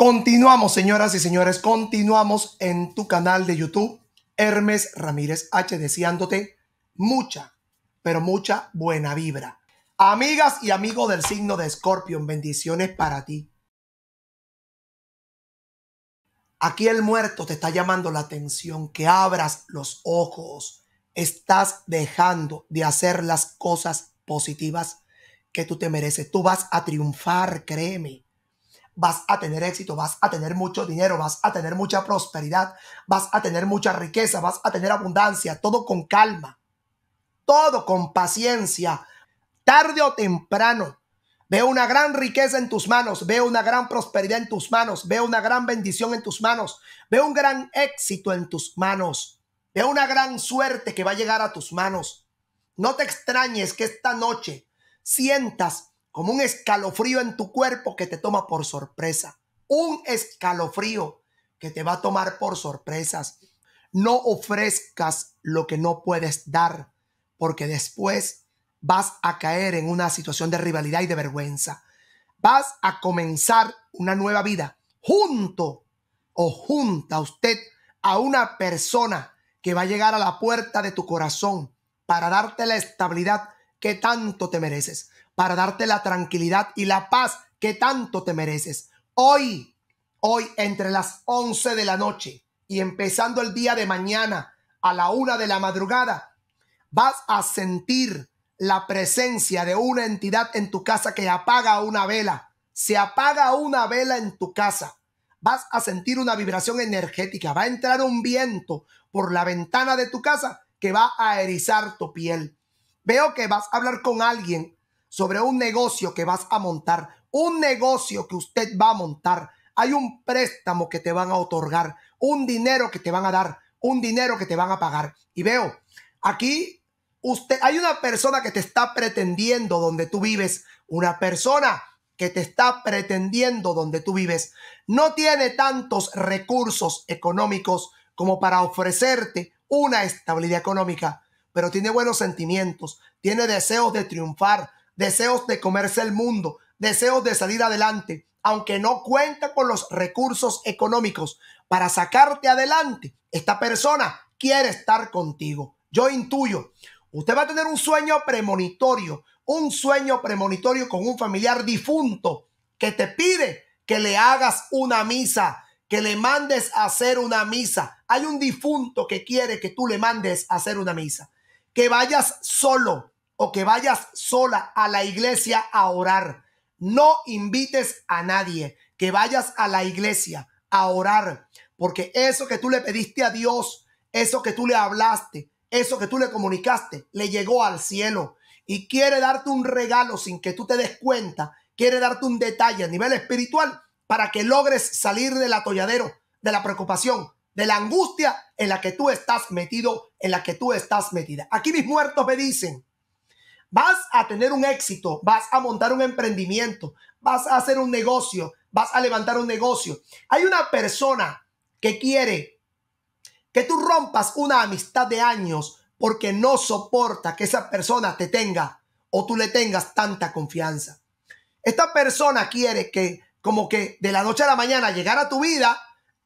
Continuamos, señoras y señores, continuamos en tu canal de YouTube, Hermes Ramírez H, deseándote mucha, pero mucha buena vibra. Amigas y amigos del signo de Escorpión, bendiciones para ti. Aquí el muerto te está llamando la atención, que abras los ojos. Estás dejando de hacer las cosas positivas que tú te mereces. Tú vas a triunfar, créeme vas a tener éxito, vas a tener mucho dinero, vas a tener mucha prosperidad, vas a tener mucha riqueza, vas a tener abundancia, todo con calma, todo con paciencia. Tarde o temprano, veo una gran riqueza en tus manos, veo una gran prosperidad en tus manos, veo una gran bendición en tus manos, veo un gran éxito en tus manos, veo una gran suerte que va a llegar a tus manos. No te extrañes que esta noche sientas como un escalofrío en tu cuerpo que te toma por sorpresa. Un escalofrío que te va a tomar por sorpresas. No ofrezcas lo que no puedes dar, porque después vas a caer en una situación de rivalidad y de vergüenza. Vas a comenzar una nueva vida junto o junta usted a una persona que va a llegar a la puerta de tu corazón para darte la estabilidad que tanto te mereces para darte la tranquilidad y la paz que tanto te mereces. Hoy, hoy entre las 11 de la noche y empezando el día de mañana a la una de la madrugada, vas a sentir la presencia de una entidad en tu casa que apaga una vela. Se apaga una vela en tu casa. Vas a sentir una vibración energética. Va a entrar un viento por la ventana de tu casa que va a erizar tu piel. Veo que vas a hablar con alguien sobre un negocio que vas a montar, un negocio que usted va a montar. Hay un préstamo que te van a otorgar, un dinero que te van a dar, un dinero que te van a pagar. Y veo, aquí usted, hay una persona que te está pretendiendo donde tú vives, una persona que te está pretendiendo donde tú vives, no tiene tantos recursos económicos como para ofrecerte una estabilidad económica, pero tiene buenos sentimientos, tiene deseos de triunfar, deseos de comerse el mundo, deseos de salir adelante, aunque no cuenta con los recursos económicos para sacarte adelante, esta persona quiere estar contigo. Yo intuyo, usted va a tener un sueño premonitorio, un sueño premonitorio con un familiar difunto que te pide que le hagas una misa, que le mandes a hacer una misa. Hay un difunto que quiere que tú le mandes a hacer una misa. Que vayas solo, o que vayas sola a la iglesia a orar. No invites a nadie que vayas a la iglesia a orar, porque eso que tú le pediste a Dios, eso que tú le hablaste, eso que tú le comunicaste, le llegó al cielo y quiere darte un regalo sin que tú te des cuenta, quiere darte un detalle a nivel espiritual para que logres salir del atolladero, de la preocupación, de la angustia en la que tú estás metido, en la que tú estás metida. Aquí mis muertos me dicen, Vas a tener un éxito, vas a montar un emprendimiento, vas a hacer un negocio, vas a levantar un negocio. Hay una persona que quiere que tú rompas una amistad de años porque no soporta que esa persona te tenga o tú le tengas tanta confianza. Esta persona quiere que como que de la noche a la mañana llegar a tu vida,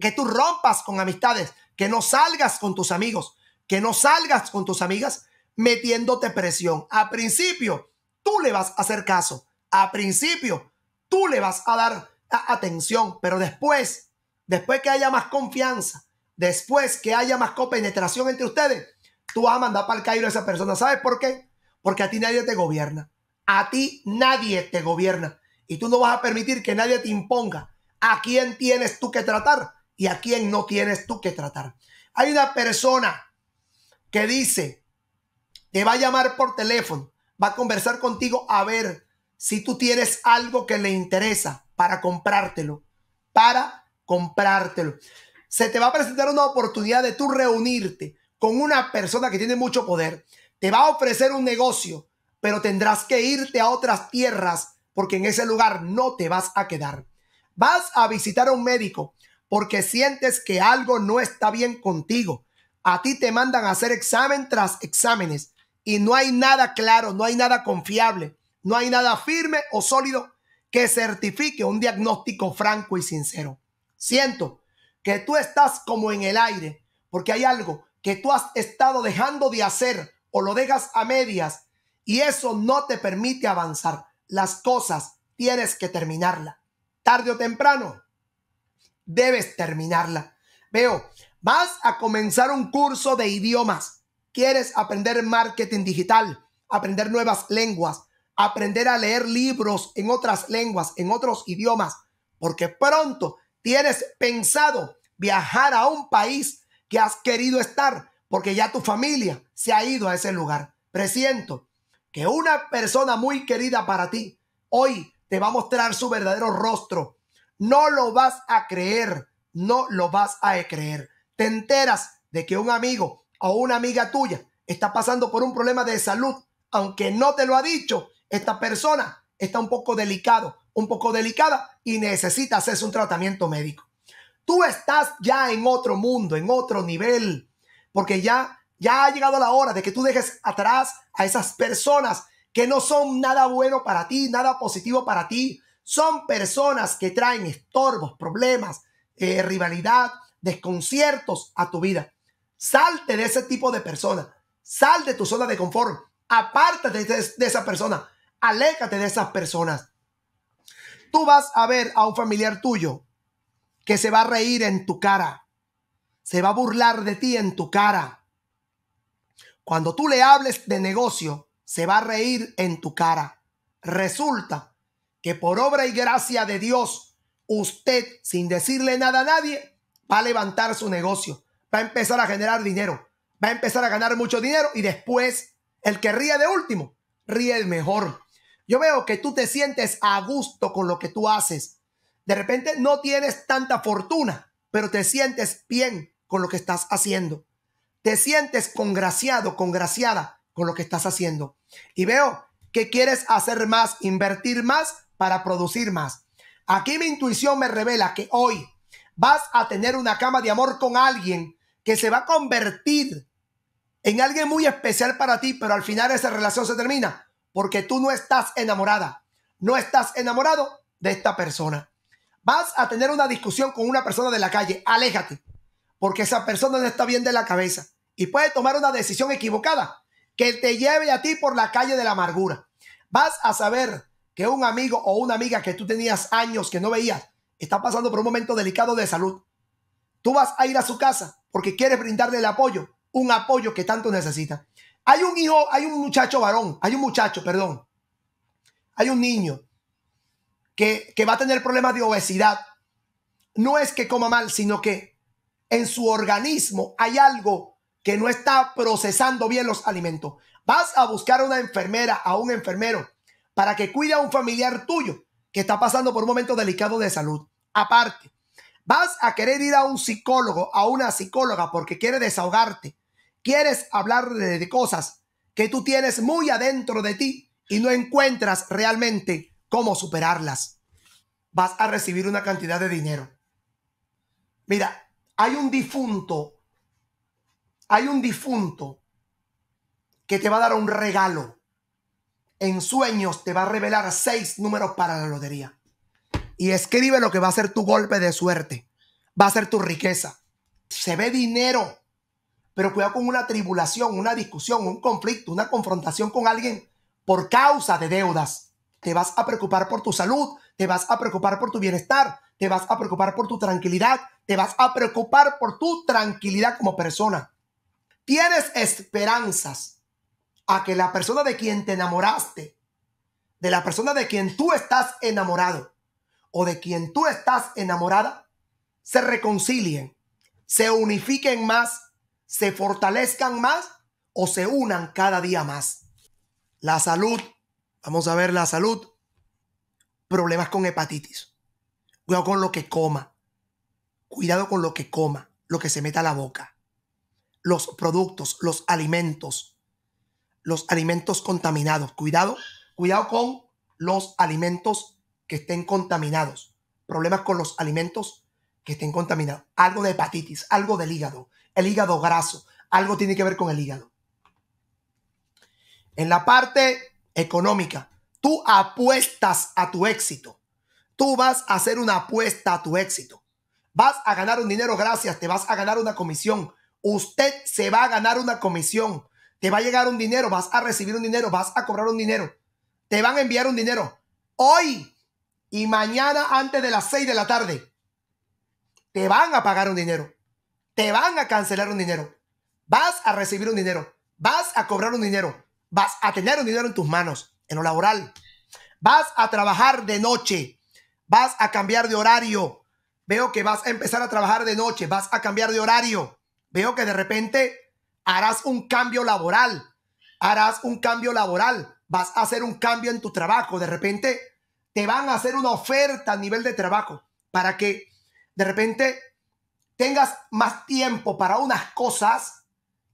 que tú rompas con amistades, que no salgas con tus amigos, que no salgas con tus amigas metiéndote presión. A principio, tú le vas a hacer caso. A principio, tú le vas a dar atención, pero después, después que haya más confianza, después que haya más copenetración entre ustedes, tú vas a mandar para el Cairo a esa persona. ¿Sabes por qué? Porque a ti nadie te gobierna. A ti nadie te gobierna. Y tú no vas a permitir que nadie te imponga a quién tienes tú que tratar y a quién no tienes tú que tratar. Hay una persona que dice, te va a llamar por teléfono, va a conversar contigo a ver si tú tienes algo que le interesa para comprártelo, para comprártelo. Se te va a presentar una oportunidad de tú reunirte con una persona que tiene mucho poder. Te va a ofrecer un negocio, pero tendrás que irte a otras tierras porque en ese lugar no te vas a quedar. Vas a visitar a un médico porque sientes que algo no está bien contigo. A ti te mandan a hacer examen tras exámenes y no hay nada claro, no hay nada confiable, no hay nada firme o sólido que certifique un diagnóstico franco y sincero. Siento que tú estás como en el aire, porque hay algo que tú has estado dejando de hacer o lo dejas a medias y eso no te permite avanzar. Las cosas tienes que terminarla. Tarde o temprano, debes terminarla. Veo, vas a comenzar un curso de idiomas ¿Quieres aprender marketing digital? Aprender nuevas lenguas, aprender a leer libros en otras lenguas, en otros idiomas, porque pronto tienes pensado viajar a un país que has querido estar, porque ya tu familia se ha ido a ese lugar. Presiento que una persona muy querida para ti hoy te va a mostrar su verdadero rostro. No lo vas a creer, no lo vas a creer. Te enteras de que un amigo o una amiga tuya está pasando por un problema de salud, aunque no te lo ha dicho, esta persona está un poco delicado, un poco delicada y necesita hacerse un tratamiento médico. Tú estás ya en otro mundo, en otro nivel, porque ya ya ha llegado la hora de que tú dejes atrás a esas personas que no son nada bueno para ti, nada positivo para ti. Son personas que traen estorbos, problemas, eh, rivalidad, desconciertos a tu vida. Salte de ese tipo de persona. Sal de tu zona de confort. Apártate de, de esa persona. Aléjate de esas personas. Tú vas a ver a un familiar tuyo que se va a reír en tu cara. Se va a burlar de ti en tu cara. Cuando tú le hables de negocio, se va a reír en tu cara. Resulta que por obra y gracia de Dios, usted, sin decirle nada a nadie, va a levantar su negocio va a empezar a generar dinero, va a empezar a ganar mucho dinero y después el que ríe de último, ríe el mejor. Yo veo que tú te sientes a gusto con lo que tú haces. De repente no tienes tanta fortuna, pero te sientes bien con lo que estás haciendo. Te sientes congraciado, congraciada con lo que estás haciendo. Y veo que quieres hacer más, invertir más para producir más. Aquí mi intuición me revela que hoy vas a tener una cama de amor con alguien que se va a convertir en alguien muy especial para ti, pero al final esa relación se termina porque tú no estás enamorada, no estás enamorado de esta persona. Vas a tener una discusión con una persona de la calle, aléjate, porque esa persona no está bien de la cabeza y puede tomar una decisión equivocada que te lleve a ti por la calle de la amargura. Vas a saber que un amigo o una amiga que tú tenías años que no veías está pasando por un momento delicado de salud. Tú vas a ir a su casa porque quiere brindarle el apoyo, un apoyo que tanto necesita. Hay un hijo, hay un muchacho varón, hay un muchacho, perdón, hay un niño que, va a tener problemas de obesidad. No es que coma mal, sino que en su organismo hay algo que no está procesando bien los alimentos. Vas a buscar a una enfermera, a un enfermero, para que cuide a un familiar tuyo que está pasando por un momento delicado de salud. Aparte, Vas a querer ir a un psicólogo, a una psicóloga, porque quieres desahogarte. Quieres hablar de cosas que tú tienes muy adentro de ti y no encuentras realmente cómo superarlas. Vas a recibir una cantidad de dinero. Mira, hay un difunto, hay un difunto que te va a dar un regalo. En sueños te va a revelar seis números para la lotería y escribe lo que va a ser tu golpe de suerte, va a ser tu riqueza. Se ve dinero, pero cuidado con una tribulación, una discusión, un conflicto, una confrontación con alguien por causa de deudas. Te vas a preocupar por tu salud, te vas a preocupar por tu bienestar, te vas a preocupar por tu tranquilidad, te vas a preocupar por tu tranquilidad como persona. Tienes esperanzas a que la persona de quien te enamoraste, de la persona de quien tú estás enamorado, o de quien tú estás enamorada se reconcilien, se unifiquen más, se fortalezcan más o se unan cada día más. La salud, vamos a ver la salud, problemas con hepatitis, cuidado con lo que coma, cuidado con lo que coma, lo que se meta a la boca, los productos, los alimentos, los alimentos contaminados, cuidado, cuidado con los alimentos que estén contaminados, problemas con los alimentos que estén contaminados, algo de hepatitis, algo del hígado, el hígado graso, algo tiene que ver con el hígado. En la parte económica, tú apuestas a tu éxito. Tú vas a hacer una apuesta a tu éxito. Vas a ganar un dinero, gracias, te vas a ganar una comisión. Usted se va a ganar una comisión. Te va a llegar un dinero, vas a recibir un dinero, vas a cobrar un dinero. Te van a enviar un dinero. Hoy y mañana antes de las 6 de la tarde, te van a pagar un dinero, te van a cancelar un dinero, vas a recibir un dinero, vas a cobrar un dinero, vas a tener un dinero en tus manos, en lo laboral, vas a trabajar de noche, vas a cambiar de horario, veo que vas a empezar a trabajar de noche, vas a cambiar de horario, veo que de repente harás un cambio laboral, harás un cambio laboral, vas a hacer un cambio en tu trabajo, de repente te van a hacer una oferta a nivel de trabajo para que de repente tengas más tiempo para unas cosas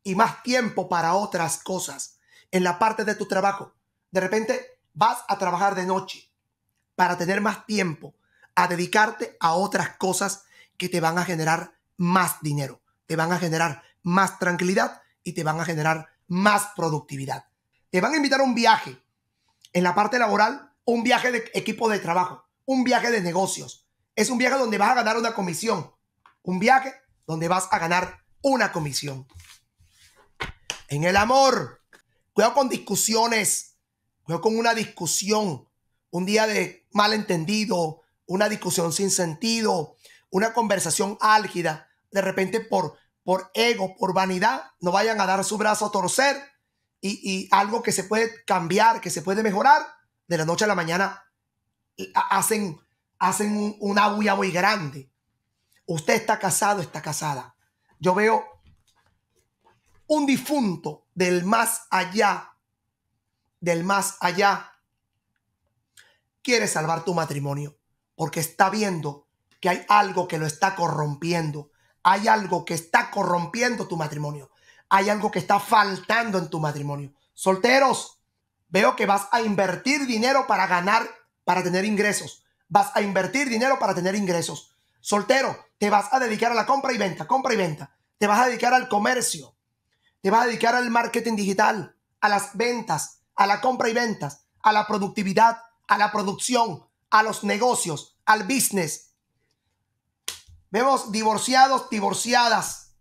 y más tiempo para otras cosas en la parte de tu trabajo. De repente vas a trabajar de noche para tener más tiempo a dedicarte a otras cosas que te van a generar más dinero, te van a generar más tranquilidad y te van a generar más productividad. Te van a invitar a un viaje en la parte laboral un viaje de equipo de trabajo, un viaje de negocios. Es un viaje donde vas a ganar una comisión. Un viaje donde vas a ganar una comisión. En el amor, cuidado con discusiones, cuidado con una discusión, un día de malentendido, una discusión sin sentido, una conversación álgida, de repente por, por ego, por vanidad, no vayan a dar su brazo a torcer y, y algo que se puede cambiar, que se puede mejorar, de la noche a la mañana hacen, hacen una bulla muy grande. Usted está casado, está casada. Yo veo un difunto del más allá, del más allá, quiere salvar tu matrimonio porque está viendo que hay algo que lo está corrompiendo. Hay algo que está corrompiendo tu matrimonio. Hay algo que está faltando en tu matrimonio. Solteros, Veo que vas a invertir dinero para ganar, para tener ingresos. Vas a invertir dinero para tener ingresos. Soltero, te vas a dedicar a la compra y venta, compra y venta. Te vas a dedicar al comercio. Te vas a dedicar al marketing digital, a las ventas, a la compra y ventas, a la productividad, a la producción, a los negocios, al business. Vemos divorciados, divorciadas.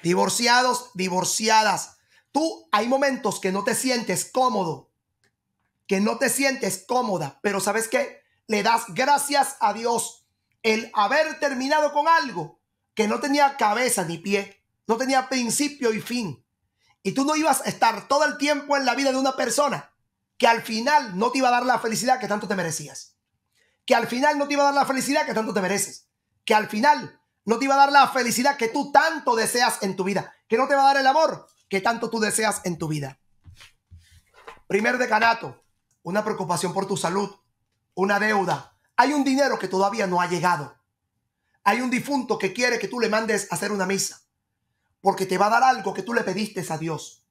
Divorciados, divorciadas. Tú hay momentos que no te sientes cómodo, que no te sientes cómoda, pero sabes qué? Le das gracias a Dios el haber terminado con algo que no tenía cabeza ni pie, no tenía principio y fin. Y tú no ibas a estar todo el tiempo en la vida de una persona que al final no te iba a dar la felicidad que tanto te merecías. Que al final no te iba a dar la felicidad que tanto te mereces. Que al final no te iba a dar la felicidad que tú tanto deseas en tu vida. Que no te va a dar el amor ¿Qué tanto tú deseas en tu vida. Primer decanato, una preocupación por tu salud, una deuda. Hay un dinero que todavía no ha llegado. Hay un difunto que quiere que tú le mandes hacer una misa, porque te va a dar algo que tú le pediste a Dios.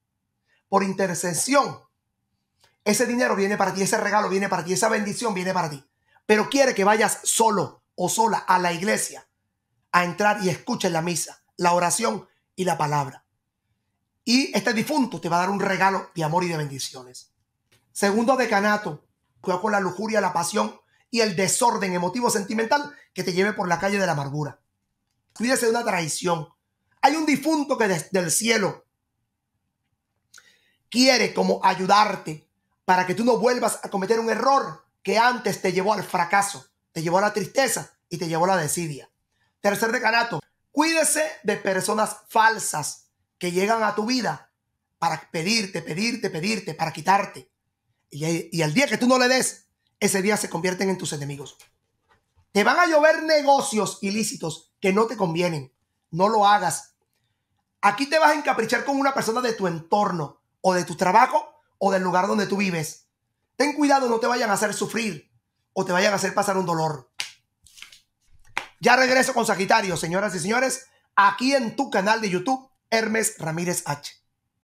Por intercesión, ese dinero viene para ti, ese regalo viene para ti, esa bendición viene para ti. Pero quiere que vayas solo o sola a la iglesia a entrar y escuchar la misa, la oración y la palabra. Y este difunto te va a dar un regalo de amor y de bendiciones. Segundo decanato, cuidado con la lujuria, la pasión y el desorden emotivo sentimental que te lleve por la calle de la amargura. Cuídese de una traición. Hay un difunto que desde el cielo quiere como ayudarte para que tú no vuelvas a cometer un error que antes te llevó al fracaso, te llevó a la tristeza y te llevó a la desidia. Tercer decanato, cuídese de personas falsas que llegan a tu vida para pedirte, pedirte, pedirte, para quitarte. Y, el día que tú no le des, ese día se convierten en tus enemigos. Te van a llover negocios ilícitos que no te convienen. No lo hagas. Aquí te vas a encaprichar con una persona de tu entorno o de tu trabajo o del lugar donde tú vives. Ten cuidado, no te vayan a hacer sufrir o te vayan a hacer pasar un dolor. Ya regreso con Sagitario, señoras y señores, aquí en tu canal de YouTube Hermes Ramírez H.